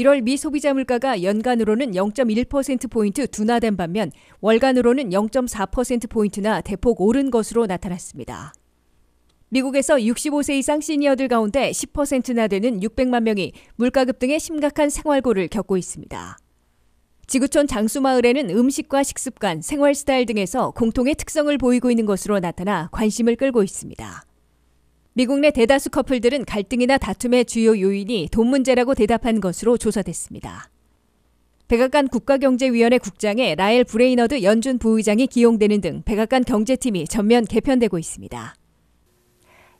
1월 미 소비자 물가가 연간으로는 0.1%포인트 둔화된 반면 월간으로는 0.4%포인트나 대폭 오른 것으로 나타났습니다. 미국에서 65세 이상 시니어들 가운데 10%나 되는 600만 명이 물가급 등의 심각한 생활고를 겪고 있습니다. 지구촌 장수마을에는 음식과 식습관, 생활 스타일 등에서 공통의 특성을 보이고 있는 것으로 나타나 관심을 끌고 있습니다. 미국 내 대다수 커플들은 갈등이나 다툼의 주요 요인이 돈 문제라고 대답한 것으로 조사됐습니다. 백악관 국가경제위원회 국장에 라엘 브레이너드 연준 부의장이 기용되는 등 백악관 경제팀이 전면 개편되고 있습니다.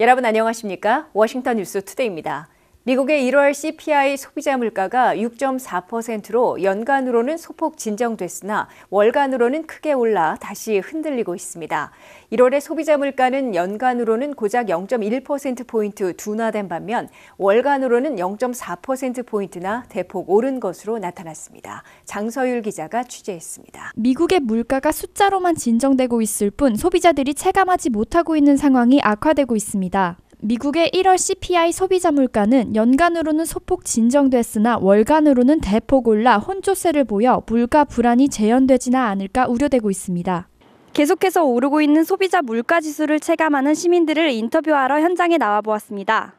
여러분 안녕하십니까? 워싱턴 뉴스 투데이입니다. 미국의 1월 CPI 소비자 물가가 6.4%로 연간으로는 소폭 진정됐으나 월간으로는 크게 올라 다시 흔들리고 있습니다. 1월의 소비자 물가는 연간으로는 고작 0.1%포인트 둔화된 반면 월간으로는 0.4%포인트나 대폭 오른 것으로 나타났습니다. 장서율 기자가 취재했습니다. 미국의 물가가 숫자로만 진정되고 있을 뿐 소비자들이 체감하지 못하고 있는 상황이 악화되고 있습니다. 미국의 1월 CPI 소비자 물가는 연간으로는 소폭 진정됐으나 월간으로는 대폭 올라 혼조세를 보여 물가 불안이 재현되지나 않을까 우려되고 있습니다. 계속해서 오르고 있는 소비자 물가 지수를 체감하는 시민들을 인터뷰하러 현장에 나와 보았습니다.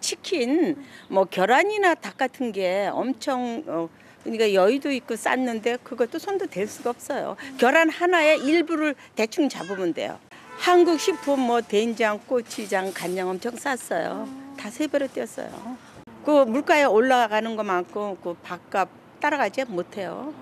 치킨, 뭐 계란이나 닭 같은 게 엄청 어, 그러니까 여의도 있고 쌌는데 그것도 손도 댈 수가 없어요. 계란 하나에 일부를 대충 잡으면 돼요. 한국 식품 뭐 된장, 고추장, 간장 엄청 쌌어요. 다 세 배로 뛰었어요. 그 물가에 올라가는 것만큼 그 밥값 따라가지 못해요.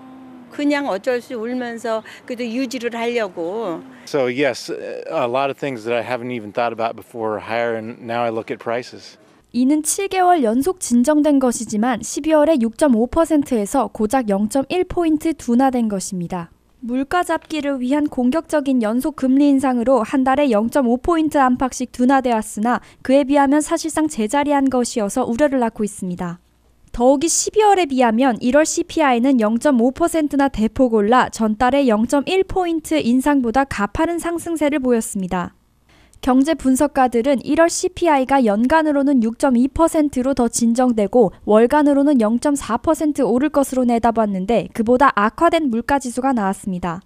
그냥 어쩔 수 울면서 그래도 유지를 하려고. So yes, a lot of things that I haven't even thought about before higher, and now I look at prices. 이는 7개월 연속 진정된 것이지만 12월에 6.5%에서 고작 0.1포인트 둔화된 것입니다. 물가 잡기를 위한 공격적인 연속 금리 인상으로 한 달에 0.5포인트 안팎씩 둔화되었으나 그에 비하면 사실상 제자리한 것이어서 우려를 낳고 있습니다. 더욱이 12월에 비하면 1월 CPI는 0.5%나 대폭 올라 전달의 0.1포인트 인상보다 가파른 상승세를 보였습니다. 경제 분석가들은 1월 CPI가 연간으로는 6.2%로 더 진정되고 월간으로는 0.4% 오를 것으로 내다봤는데 그보다 악화된 물가 지수가 나왔습니다.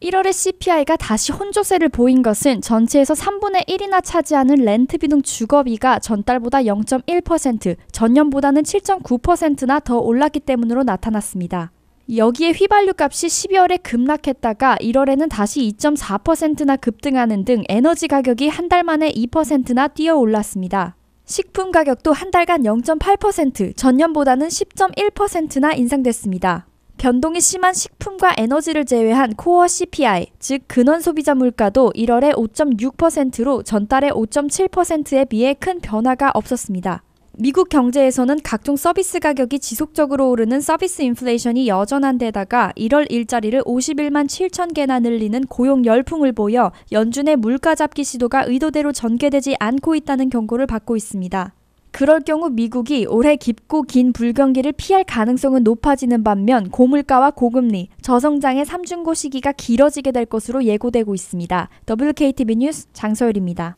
1월에 CPI가 다시 혼조세를 보인 것은 전체에서 3분의 1이나 차지하는 렌트비 등 주거비가 전달보다 0.1%, 전년보다는 7.9%나 더 올랐기 때문으로 나타났습니다. 여기에 휘발유 값이 12월에 급락했다가 1월에는 다시 2.4%나 급등하는 등 에너지 가격이 한 달 만에 2%나 뛰어 올랐습니다. 식품 가격도 한 달간 0.8%, 전년보다는 10.1%나 인상됐습니다. 변동이 심한 식품과 에너지를 제외한 코어 CPI, 즉 근원 소비자 물가도 1월에 5.6%로 전달의 5.7%에 비해 큰 변화가 없었습니다. 미국 경제에서는 각종 서비스 가격이 지속적으로 오르는 서비스 인플레이션이 여전한 데다가 1월 일자리를 51만 7천 개나 늘리는 고용 열풍을 보여 연준의 물가 잡기 시도가 의도대로 전개되지 않고 있다는 경고를 받고 있습니다. 그럴 경우 미국이 올해 깊고 긴 불경기를 피할 가능성은 높아지는 반면 고물가와 고금리, 저성장의 삼중고 시기가 길어지게 될 것으로 예고되고 있습니다. WKTV 뉴스 장소율입니다.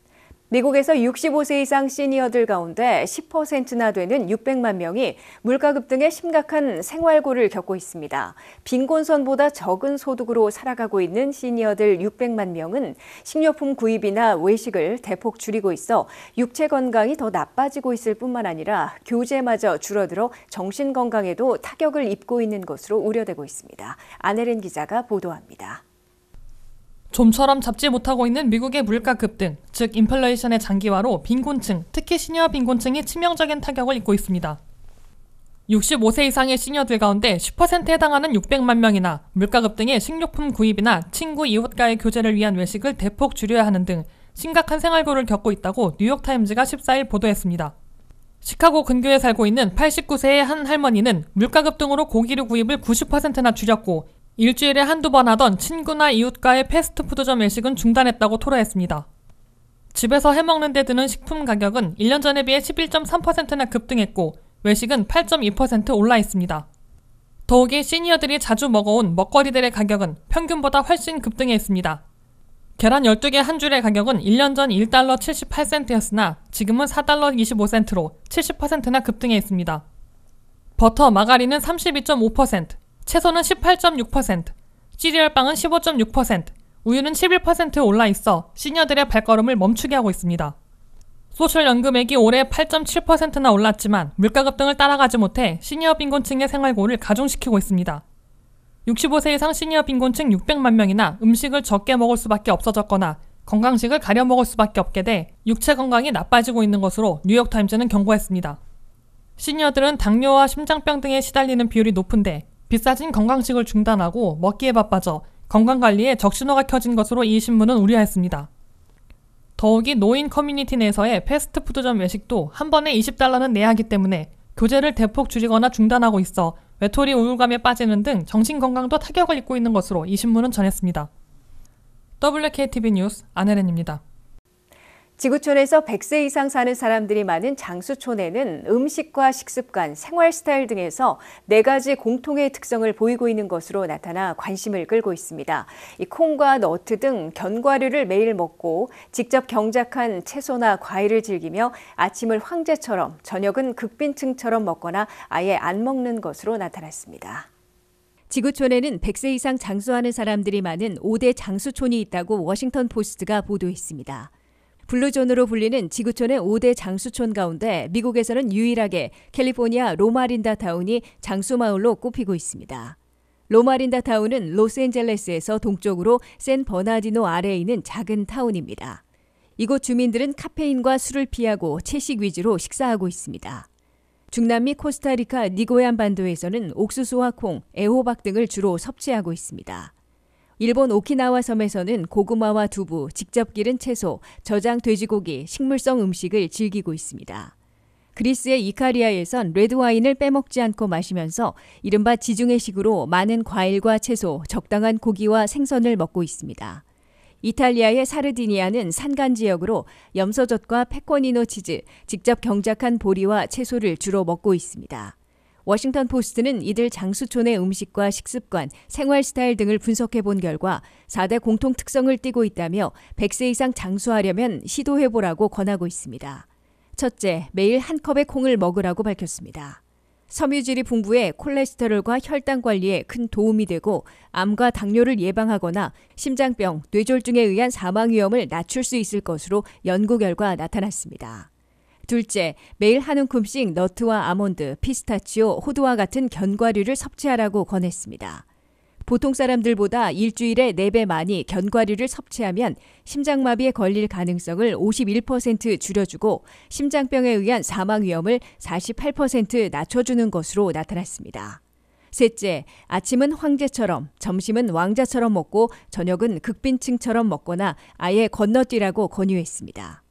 미국에서 65세 이상 시니어들 가운데 10%나 되는 600만 명이 물가 급등의 심각한 생활고를 겪고 있습니다. 빈곤선보다 적은 소득으로 살아가고 있는 시니어들 600만 명은 식료품 구입이나 외식을 대폭 줄이고 있어 육체 건강이 더 나빠지고 있을 뿐만 아니라 교제마저 줄어들어 정신 건강에도 타격을 입고 있는 것으로 우려되고 있습니다. 아내린 기자가 보도합니다. 좀처럼 잡지 못하고 있는 미국의 물가 급등, 즉 인플레이션의 장기화로 빈곤층, 특히 시니어 빈곤층이 치명적인 타격을 입고 있습니다. 65세 이상의 시니어들 가운데 10%에 해당하는 600만 명이나 물가 급등에 식료품 구입이나 친구 이웃과의 교제를 위한 외식을 대폭 줄여야 하는 등 심각한 생활고를 겪고 있다고 뉴욕타임즈가 14일 보도했습니다. 시카고 근교에 살고 있는 89세의 한 할머니는 물가 급등으로 고기류 구입을 90%나 줄였고 일주일에 한두 번 하던 친구나 이웃과의 패스트푸드점 외식은 중단했다고 토로했습니다. 집에서 해먹는 데 드는 식품 가격은 1년 전에 비해 11.3%나 급등했고 외식은 8.2% 올라 있습니다. 더욱이 시니어들이 자주 먹어온 먹거리들의 가격은 평균보다 훨씬 급등해 있습니다. 계란 12개 한 줄의 가격은 1년 전 1달러 78센트였으나 지금은 4달러 25센트로 70%나 급등해 있습니다. 버터, 마가린은 32.5%, 채소는 18.6%, 시리얼빵은 15.6%, 우유는 11% 올라 있어 시녀들의 발걸음을 멈추게 하고 있습니다. 소셜연금액이 올해 8.7%나 올랐지만 물가 급등을 따라가지 못해 시니어 빈곤층의 생활고를 가중시키고 있습니다. 65세 이상 시니어 빈곤층 600만 명이나 음식을 적게 먹을 수밖에 없어졌거나 건강식을 가려 먹을 수밖에 없게 돼 육체 건강이 나빠지고 있는 것으로 뉴욕타임즈는 경고했습니다. 시니어들은 당뇨와 심장병 등에 시달리는 비율이 높은데 비싸진 건강식을 중단하고 먹기에 바빠져 건강관리에 적신호가 켜진 것으로 이 신문은 우려했습니다. 더욱이 노인 커뮤니티 내에서의 패스트푸드점 외식도 한 번에 20달러는 내야 하기 때문에 교재를 대폭 줄이거나 중단하고 있어 외톨이 우울감에 빠지는 등 정신건강도 타격을 입고 있는 것으로 이 신문은 전했습니다. WKTV 뉴스 안혜렌입니다. 지구촌에서 100세 이상 사는 사람들이 많은 장수촌에는 음식과 식습관, 생활 스타일 등에서 네 가지 공통의 특성을 보이고 있는 것으로 나타나 관심을 끌고 있습니다. 콩과 너트 등 견과류를 매일 먹고 직접 경작한 채소나 과일을 즐기며 아침을 황제처럼, 저녁은 극빈층처럼 먹거나 아예 안 먹는 것으로 나타났습니다. 지구촌에는 100세 이상 장수하는 사람들이 많은 5대 장수촌이 있다고 워싱턴 포스트가 보도했습니다. 블루존으로 불리는 지구촌의 5대 장수촌 가운데 미국에서는 유일하게 캘리포니아 로마린다 타운이 장수마을로 꼽히고 있습니다. 로마린다 타운은 로스앤젤레스에서 동쪽으로 샌버나디노 아래에 있는 작은 타운입니다. 이곳 주민들은 카페인과 술을 피하고 채식 위주로 식사하고 있습니다. 중남미 코스타리카 니고얀 반도에서는 옥수수와 콩, 애호박 등을 주로 섭취하고 있습니다. 일본 오키나와 섬에서는 고구마와 두부, 직접 기른 채소, 저장 돼지고기, 식물성 음식을 즐기고 있습니다. 그리스의 이카리아에선 레드와인을 빼먹지 않고 마시면서 이른바 지중해식으로 많은 과일과 채소, 적당한 고기와 생선을 먹고 있습니다. 이탈리아의 사르디니아는 산간 지역으로 염소젓과 페코니노 치즈, 직접 경작한 보리와 채소를 주로 먹고 있습니다. 워싱턴 포스트는 이들 장수촌의 음식과 식습관, 생활 스타일 등을 분석해 본 결과 4대 공통 특성을 띠고 있다며 100세 이상 장수하려면 시도해 보라고 권하고 있습니다. 첫째, 매일 한 컵의 콩을 먹으라고 밝혔습니다. 섬유질이 풍부해 콜레스테롤과 혈당 관리에 큰 도움이 되고 암과 당뇨를 예방하거나 심장병, 뇌졸중에 의한 사망 위험을 낮출 수 있을 것으로 연구 결과 나타났습니다. 둘째, 매일 한 움큼씩 너트와 아몬드, 피스타치오, 호두와 같은 견과류를 섭취하라고 권했습니다. 보통 사람들보다 일주일에 4배 많이 견과류를 섭취하면 심장마비에 걸릴 가능성을 51% 줄여주고 심장병에 의한 사망 위험을 48% 낮춰주는 것으로 나타났습니다. 셋째, 아침은 황제처럼, 점심은 왕자처럼 먹고 저녁은 극빈층처럼 먹거나 아예 건너뛰라고 권유했습니다.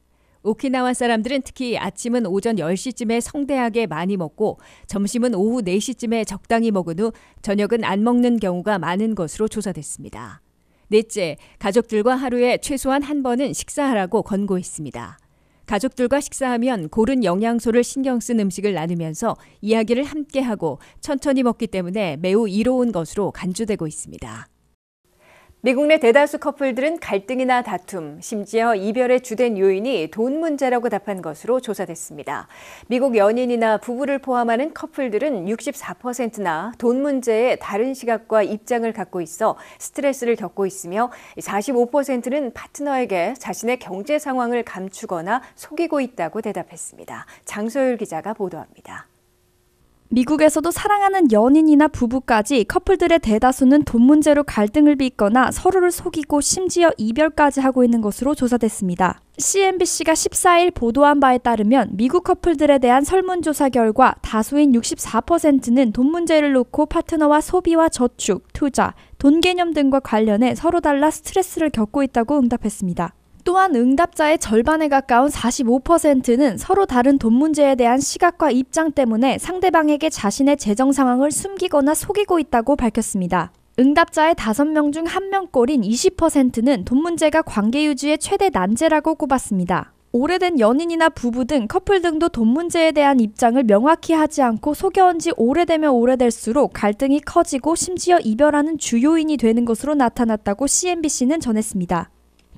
오키나와 사람들은 특히 아침은 오전 10시쯤에 성대하게 많이 먹고 점심은 오후 4시쯤에 적당히 먹은 후 저녁은 안 먹는 경우가 많은 것으로 조사됐습니다. 넷째, 가족들과 하루에 최소한 한 번은 식사하라고 권고했습니다. 가족들과 식사하면 고른 영양소를 신경 쓴 음식을 나누면서 이야기를 함께하고 천천히 먹기 때문에 매우 이로운 것으로 간주되고 있습니다. 미국 내 대다수 커플들은 갈등이나 다툼, 심지어 이별의 주된 요인이 돈 문제라고 답한 것으로 조사됐습니다. 미국 연인이나 부부를 포함하는 커플들은 64%나 돈 문제에 다른 시각과 입장을 갖고 있어 스트레스를 겪고 있으며 45%는 파트너에게 자신의 경제 상황을 감추거나 속이고 있다고 대답했습니다. 장소율 기자가 보도합니다. 미국에서도 사랑하는 연인이나 부부까지 커플들의 대다수는 돈 문제로 갈등을 빚거나 서로를 속이고 심지어 이별까지 하고 있는 것으로 조사됐습니다. CNBC가 14일 보도한 바에 따르면 미국 커플들에 대한 설문조사 결과 다수인 64%는 돈 문제를 놓고 파트너와 소비와 저축, 투자, 돈 개념 등과 관련해 서로 달라 스트레스를 겪고 있다고 응답했습니다. 또한 응답자의 절반에 가까운 45%는 서로 다른 돈 문제에 대한 시각과 입장 때문에 상대방에게 자신의 재정 상황을 숨기거나 속이고 있다고 밝혔습니다. 응답자의 5명 중 1명꼴인 20%는 돈 문제가 관계 유지의 최대 난제라고 꼽았습니다. 오래된 연인이나 부부 등 커플 등도 돈 문제에 대한 입장을 명확히 하지 않고 속여온 지 오래되면 오래될수록 갈등이 커지고 심지어 이별하는 주요인이 되는 것으로 나타났다고 CNBC는 전했습니다.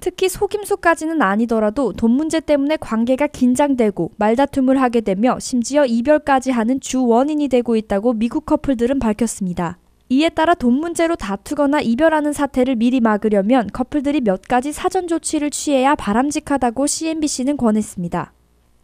특히 속임수까지는 아니더라도 돈 문제 때문에 관계가 긴장되고 말다툼을 하게 되며 심지어 이별까지 하는 주 원인이 되고 있다고 미국 커플들은 밝혔습니다. 이에 따라 돈 문제로 다투거나 이별하는 사태를 미리 막으려면 커플들이 몇 가지 사전 조치를 취해야 바람직하다고 CNBC는 권했습니다.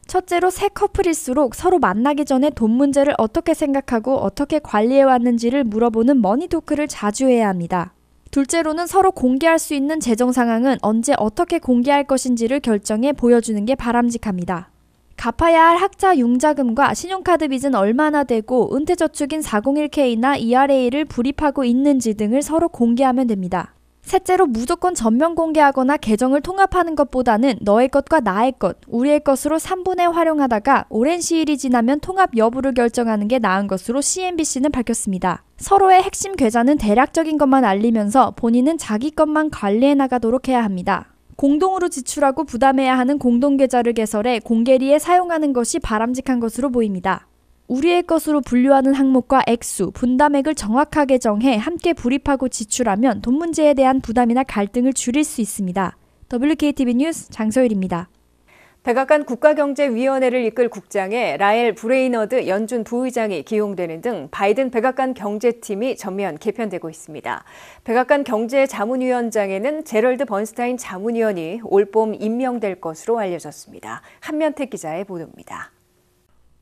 첫째로 새 커플일수록 서로 만나기 전에 돈 문제를 어떻게 생각하고 어떻게 관리해왔는지를 물어보는 머니 토크를 자주 해야 합니다. 둘째로는 서로 공개할 수 있는 재정 상황은 언제 어떻게 공개할 것인지를 결정해 보여주는 게 바람직합니다. 갚아야 할 학자 융자금과 신용카드 빚은 얼마나 되고 은퇴저축인 401k나 ERA를 불입하고 있는지 등을 서로 공개하면 됩니다. 셋째로 무조건 전면 공개하거나 계정을 통합하는 것보다는 너의 것과 나의 것, 우리의 것으로 3분의 활용하다가 오랜 시일이 지나면 통합 여부를 결정하는 게 나은 것으로 CNBC는 밝혔습니다. 서로의 핵심 계좌는 대략적인 것만 알리면서 본인은 자기 것만 관리해 나가도록 해야 합니다. 공동으로 지출하고 부담해야 하는 공동 계좌를 개설해 공개리에 사용하는 것이 바람직한 것으로 보입니다. 우리의 것으로 분류하는 항목과 액수, 분담액을 정확하게 정해 함께 불입하고 지출하면 돈 문제에 대한 부담이나 갈등을 줄일 수 있습니다. WKTV 뉴스 장소율입니다. 백악관 국가경제위원회를 이끌 국장에 라엘 브레이너드 연준 부의장이 기용되는 등 바이든 백악관 경제팀이 전면 개편되고 있습니다. 백악관 경제자문위원장에는 제럴드 번스타인 자문위원이 올봄 임명될 것으로 알려졌습니다. 한면택 기자의 보도입니다.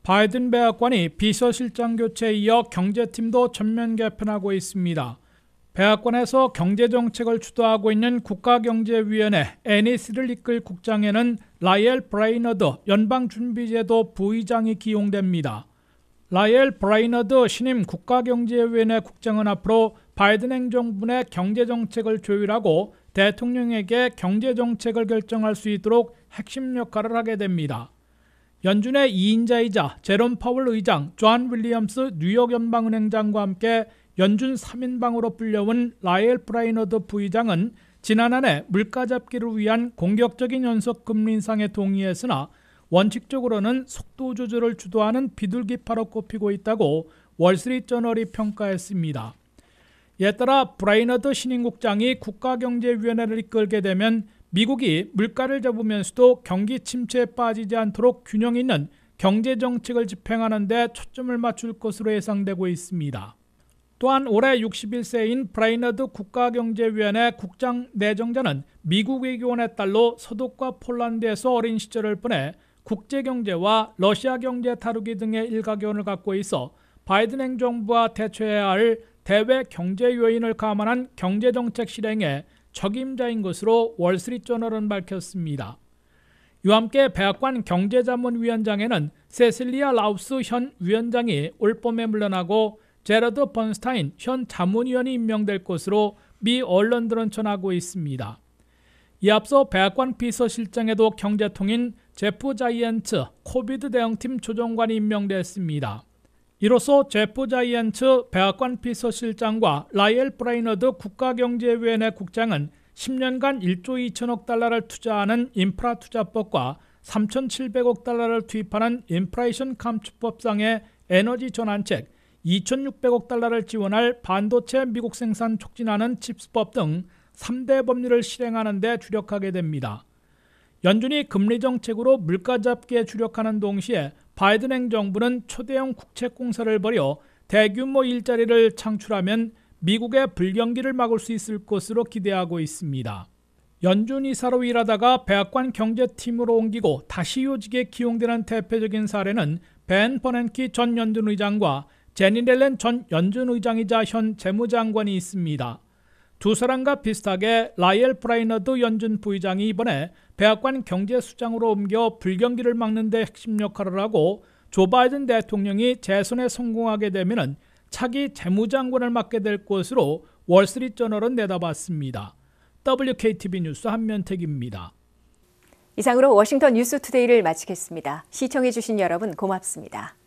바이든 백악관이 비서실장 교체에 이어 경제팀도 전면 개편하고 있습니다. 백악관에서 경제정책을 주도하고 있는 국가경제위원회 애니스를 e 이끌 국장에는 라이엘 브라이너드 연방준비제도 부의장이 기용됩니다. 라이엘 브라이너드 신임 국가경제위원회 국장은 앞으로 바이든 행정부 내 경제정책을 조율하고 대통령에게 경제정책을 결정할 수 있도록 핵심 역할을 하게 됩니다. 연준의 2인자이자 제롬 파월 의장, 존 윌리엄스 뉴욕 연방은행 장과 함께 연준 3인방으로 불려온 라엘 브라이너드 부의장은 지난 한해 물가 잡기를 위한 공격적인 연속 금리 인상에 동의했으나 원칙적으로는 속도 조절을 주도하는 비둘기파로 꼽히고 있다고 월스트리트저널이 평가했습니다. 이에 따라 브라이너드 신임국장이 국가경제위원회를 이끌게 되면 미국이 물가를 잡으면서도 경기 침체에 빠지지 않도록 균형 있는 경제 정책을 집행하는 데 초점을 맞출 것으로 예상되고 있습니다. 또한 올해 61세인 브라이너드 국가경제위원회 국장 내정자는 미국 외교원의 딸로 서독과 폴란드에서 어린 시절을 보내 국제경제와 러시아 경제 다루기 등의 일가견을 갖고 있어 바이든 행정부와 대처해야 할 대외 경제 요인을 감안한 경제정책 실행에 적임자인 것으로 월스트리트저널은 밝혔습니다. 이와 함께 백악관 경제자문위원장에는 세실리아 라우스 현 위원장이 올 봄에 물러나고 제러드 번스타인 현 자문위원이 임명될 것으로 미 언론들은 전하고 있습니다. 이 앞서 백악관 비서실장에도 경제통인 제프 자이언츠 코비드 대응팀 조정관이 임명됐습니다. 이로써 제프 자이언츠 백악관 비서실장과 라이엘 브라이너드 국가경제위원회 국장은 10년간 1조 2천억 달러를 투자하는 인프라 투자법과 3,700억 달러를 투입하는 인프라이션 감축법상의 에너지 전환책, 2,600억 달러를 지원할 반도체 미국 생산 촉진하는 칩스법 등 3대 법률을 실행하는 데 주력하게 됩니다. 연준이 금리 정책으로 물가 잡기에 주력하는 동시에 바이든 행정부는 초대형 국책 공사를 벌여 대규모 일자리를 창출하면 미국의 불경기를 막을 수 있을 것으로 기대하고 있습니다. 연준 이사로 일하다가 백악관 경제팀으로 옮기고 다시 요직에 기용되는 대표적인 사례는 벤 버넨키 전 연준 의장과 제니 델렌 전 연준 의장이자 현 재무장관이 있습니다. 두 사람과 비슷하게 라이엘 프라이너드 연준 부의장이 이번에 백악관 경제수장으로 옮겨 불경기를 막는 데 핵심 역할을 하고 조 바이든 대통령이 재선에 성공하게 되면 차기 재무장관을 맡게 될 것으로 월스트리트저널은 내다봤습니다. WKTV 뉴스 한면택입니다. 이상으로 워싱턴 뉴스 투데이를 마치겠습니다. 시청해주신 여러분 고맙습니다.